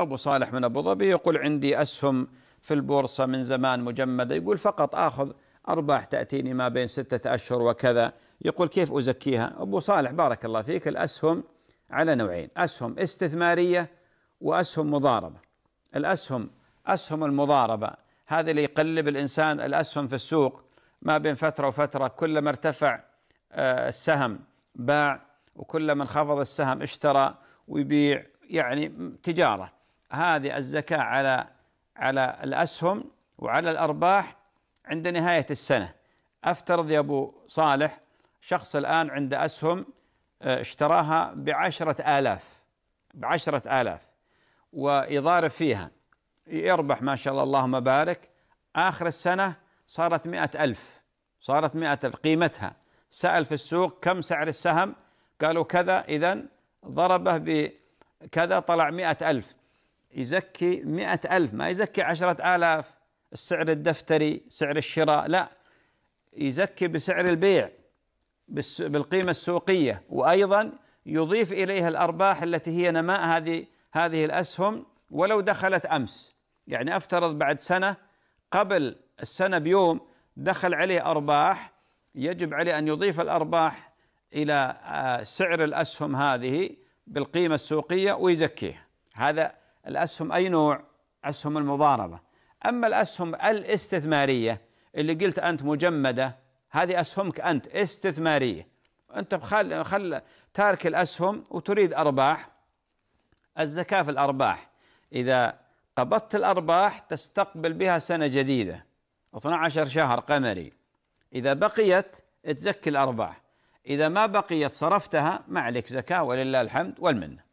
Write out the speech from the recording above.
أبو صالح من أبو ظبي يقول عندي أسهم في البورصة من زمان مجمدة يقول فقط آخذ أرباح تأتيني ما بين ستة أشهر وكذا يقول كيف أزكيها أبو صالح بارك الله فيك الأسهم على نوعين أسهم استثمارية وأسهم مضاربة الأسهم أسهم المضاربة هذا اللي يقلب الإنسان الأسهم في السوق ما بين فترة وفترة كلما ارتفع آه، السهم باع وكلما انخفض السهم اشترى ويبيع يعني تجارة هذه الزكاة على على الأسهم وعلى الأرباح عند نهاية السنة أفترض يا أبو صالح شخص الآن عنده أسهم آه، اشتراها بعشرة آلاف بعشرة آلاف ويضارب فيها يربح ما شاء الله اللهم بارك آخر السنة صارت مئة ألف صارت مئة ألف قيمتها سأل في السوق كم سعر السهم قالوا كذا إذا ضربه بكذا طلع مئة ألف يزكي مئة ألف ما يزكي عشرة آلاف السعر الدفتري سعر الشراء لا يزكي بسعر البيع بالقيمة السوقية وأيضا يضيف إليها الأرباح التي هي نماء هذه هذه الأسهم ولو دخلت أمس يعني أفترض بعد سنة قبل السنة بيوم دخل عليه أرباح يجب عليه أن يضيف الأرباح إلى آه، سعر الأسهم هذه بالقيمة السوقية ويزكيها هذا الأسهم أي نوع أسهم المضاربة أما الأسهم الاستثمارية اللي قلت أنت مجمدة هذه أسهمك أنت استثمارية أنت خل, خل تارك الأسهم وتريد أرباح الزكاة في الأرباح إذا قبضت الأرباح تستقبل بها سنة جديدة 12 شهر قمري إذا بقيت تزكي الأرباح إذا ما بقيت صرفتها ما عليك زكاة ولله الحمد والمنه